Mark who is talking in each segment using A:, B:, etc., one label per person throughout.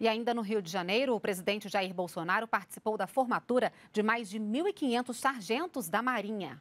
A: E ainda no Rio de Janeiro, o presidente Jair Bolsonaro participou da formatura de mais de 1.500 sargentos da Marinha.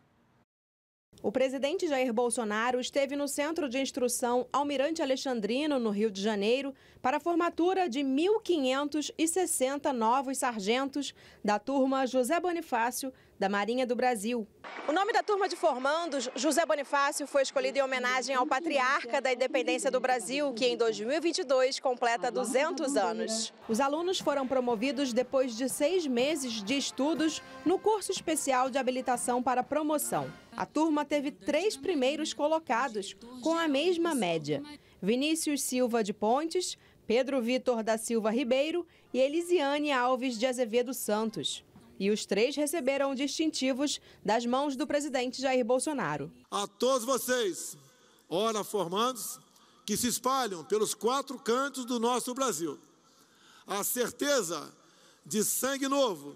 A: O presidente Jair Bolsonaro esteve no Centro de Instrução Almirante Alexandrino, no Rio de Janeiro, para a formatura de 1.560 novos sargentos da turma José Bonifácio da Marinha do Brasil. O nome da turma de formandos, José Bonifácio, foi escolhido em homenagem ao patriarca da independência do Brasil, que em 2022 completa 200 anos. Os alunos foram promovidos depois de seis meses de estudos no curso especial de habilitação para promoção. A turma teve três primeiros colocados, com a mesma média. Vinícius Silva de Pontes, Pedro Vitor da Silva Ribeiro e Elisiane Alves de Azevedo Santos e os três receberam distintivos das mãos do presidente Jair Bolsonaro. A todos
B: vocês, ora formandos, que se espalham pelos quatro cantos do nosso Brasil, a certeza de sangue novo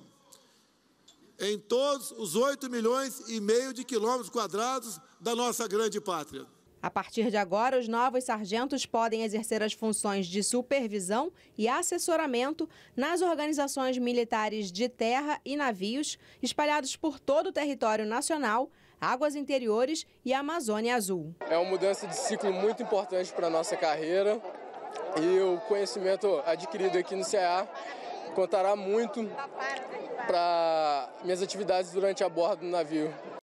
B: em todos os 8 milhões e meio de quilômetros quadrados da nossa grande pátria.
A: A partir de agora, os novos sargentos podem exercer as funções de supervisão e assessoramento nas organizações militares de terra e navios espalhados por todo o território nacional, águas interiores e Amazônia Azul. É uma mudança de ciclo muito importante para a nossa carreira e o conhecimento adquirido aqui no CEA contará muito para minhas atividades durante a bordo do navio.